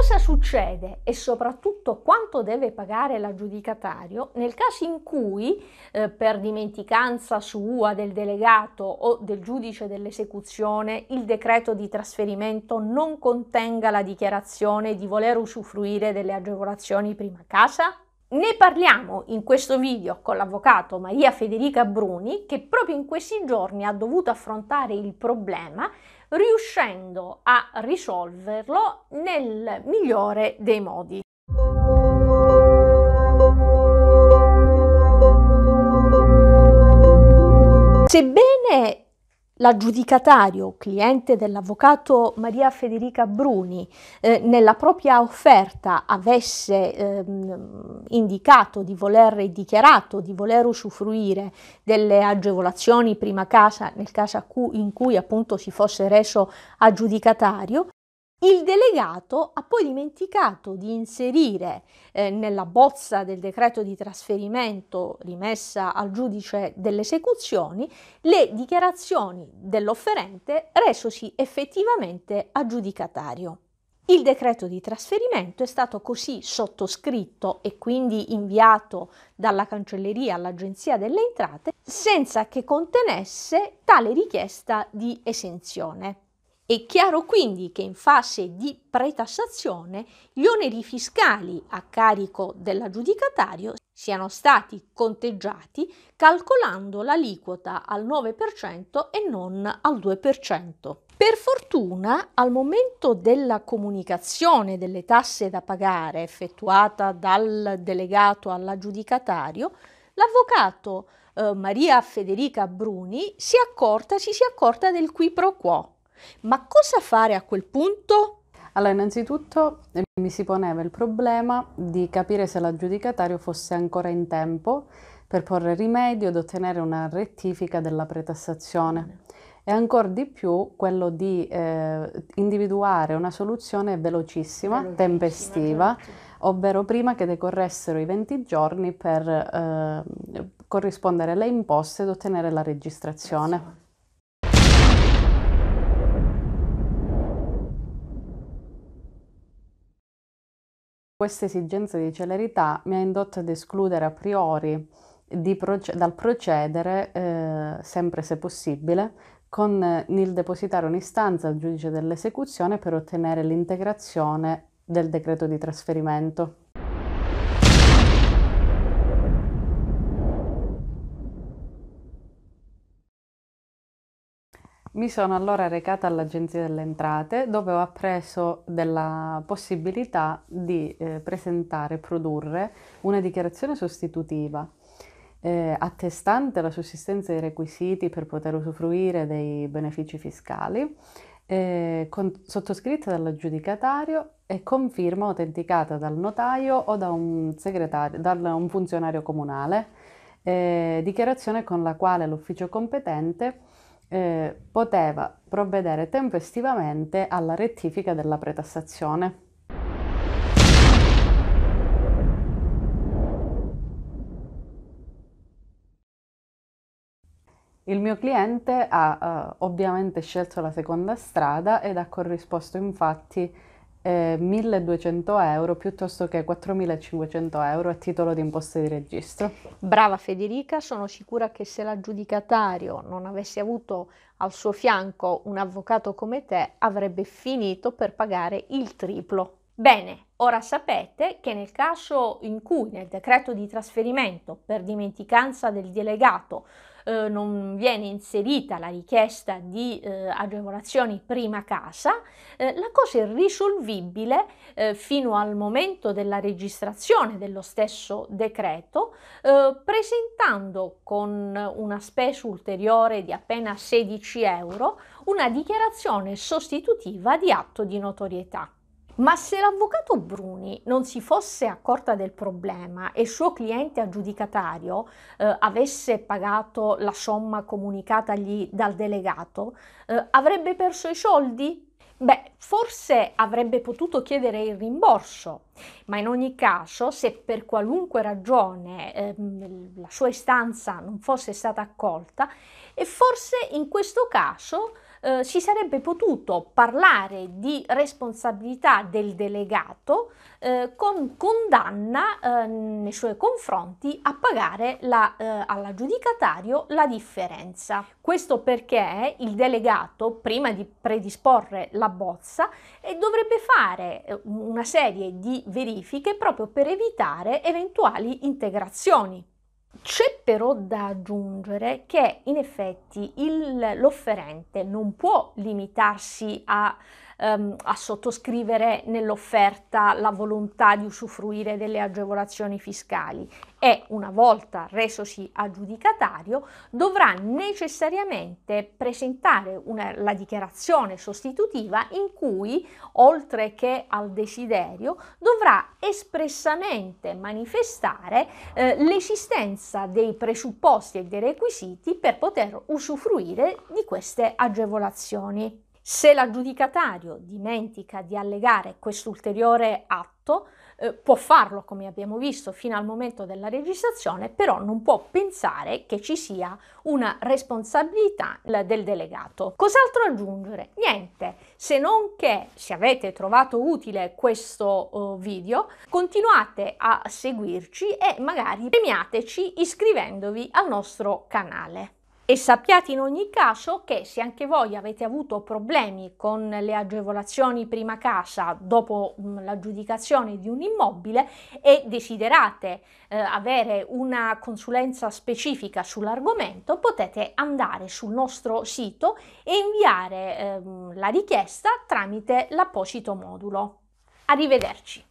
Cosa succede e soprattutto quanto deve pagare l'aggiudicatario nel caso in cui, eh, per dimenticanza sua del delegato o del giudice dell'esecuzione, il decreto di trasferimento non contenga la dichiarazione di voler usufruire delle agevolazioni prima casa? Ne parliamo in questo video con l'avvocato Maria Federica Bruni che proprio in questi giorni ha dovuto affrontare il problema riuscendo a risolverlo nel migliore dei modi. L'aggiudicatario, cliente dell'avvocato Maria Federica Bruni, eh, nella propria offerta avesse ehm, indicato di voler e dichiarato di voler usufruire delle agevolazioni prima casa nel caso in cui appunto si fosse reso aggiudicatario, il delegato ha poi dimenticato di inserire eh, nella bozza del decreto di trasferimento rimessa al giudice delle esecuzioni le dichiarazioni dell'offerente resosi effettivamente aggiudicatario. Il decreto di trasferimento è stato così sottoscritto e quindi inviato dalla Cancelleria all'Agenzia delle Entrate senza che contenesse tale richiesta di esenzione. È chiaro quindi che in fase di pretassazione gli oneri fiscali a carico dell'aggiudicatario siano stati conteggiati calcolando l'aliquota al 9% e non al 2%. Per fortuna, al momento della comunicazione delle tasse da pagare effettuata dal delegato all'aggiudicatario, l'avvocato eh, Maria Federica Bruni si, accorta, si, si accorta del qui pro quo ma cosa fare a quel punto? Allora, innanzitutto eh, mi si poneva il problema di capire se l'aggiudicatario fosse ancora in tempo per porre rimedio ed ottenere una rettifica della pretassazione mm. e ancora di più quello di eh, individuare una soluzione velocissima, velocissima tempestiva, velocissima. Certo. ovvero prima che decorressero i 20 giorni per eh, corrispondere alle imposte ed ottenere la registrazione. Esatto. Questa esigenza di celerità mi ha indotto ad escludere a priori proce- dal procedere, eh, sempre se possibile, con il eh, depositare un'istanza al giudice dell'esecuzione per ottenere l'integrazione del decreto di trasferimento. Mi sono allora recata all'Agenzia delle Entrate dove ho appreso della possibilità di eh, presentare e produrre una dichiarazione sostitutiva eh, attestante la sussistenza dei requisiti per poter usufruire dei benefici fiscali, eh, con, sottoscritta dall'aggiudicatario e con firma autenticata dal notaio o da un, da un funzionario comunale, eh, dichiarazione con la quale l'ufficio competente eh, poteva provvedere tempestivamente alla rettifica della pretassazione. Il mio cliente ha eh, ovviamente scelto la seconda strada ed ha corrisposto infatti eh, 1200 euro piuttosto che 4500 euro a titolo di imposta di registro. Brava Federica, sono sicura che se l'aggiudicatario non avesse avuto al suo fianco un avvocato come te avrebbe finito per pagare il triplo. Bene, ora sapete che nel caso in cui nel decreto di trasferimento per dimenticanza del delegato eh, non viene inserita la richiesta di eh, agevolazioni prima casa, eh, la cosa è risolvibile eh, fino al momento della registrazione dello stesso decreto eh, presentando con una spesa ulteriore di appena 16 euro una dichiarazione sostitutiva di atto di notorietà. Ma se l'avvocato Bruni non si fosse accorta del problema e il suo cliente aggiudicatario eh, avesse pagato la somma comunicatagli dal delegato, eh, avrebbe perso i soldi? Beh, forse avrebbe potuto chiedere il rimborso, ma in ogni caso, se per qualunque ragione ehm, la sua istanza non fosse stata accolta, e forse in questo caso eh, si sarebbe potuto parlare di responsabilità del delegato eh, con condanna eh, nei suoi confronti a pagare la, eh, all'aggiudicatario la differenza. Questo perché il delegato, prima di predisporre la bozza, eh, dovrebbe fare una serie di verifiche proprio per evitare eventuali integrazioni. C'è però da aggiungere che in effetti il, l'offerente non può limitarsi a ehm, a sottoscrivere nell'offerta la volontà di usufruire delle agevolazioni fiscali e una volta resosi aggiudicatario dovrà necessariamente presentare una, la dichiarazione sostitutiva in cui oltre che al desiderio dovrà espressamente manifestare eh, l'esistenza dei presupposti e dei requisiti per poter usufruire di queste agevolazioni. Se l'aggiudicatario dimentica di allegare quest'ulteriore atto, eh, può farlo, come abbiamo visto fino al momento della registrazione, però non può pensare che ci sia una responsabilità del delegato. Cos'altro aggiungere? Niente, se non che se avete trovato utile questo eh, video, continuate a seguirci e magari premiateci iscrivendovi al nostro canale e sappiate in ogni caso che se anche voi avete avuto problemi con le agevolazioni prima casa dopo l'aggiudicazione di un immobile e desiderate eh, avere una consulenza specifica sull'argomento potete andare sul nostro sito e inviare eh, la richiesta tramite l'apposito modulo. Arrivederci.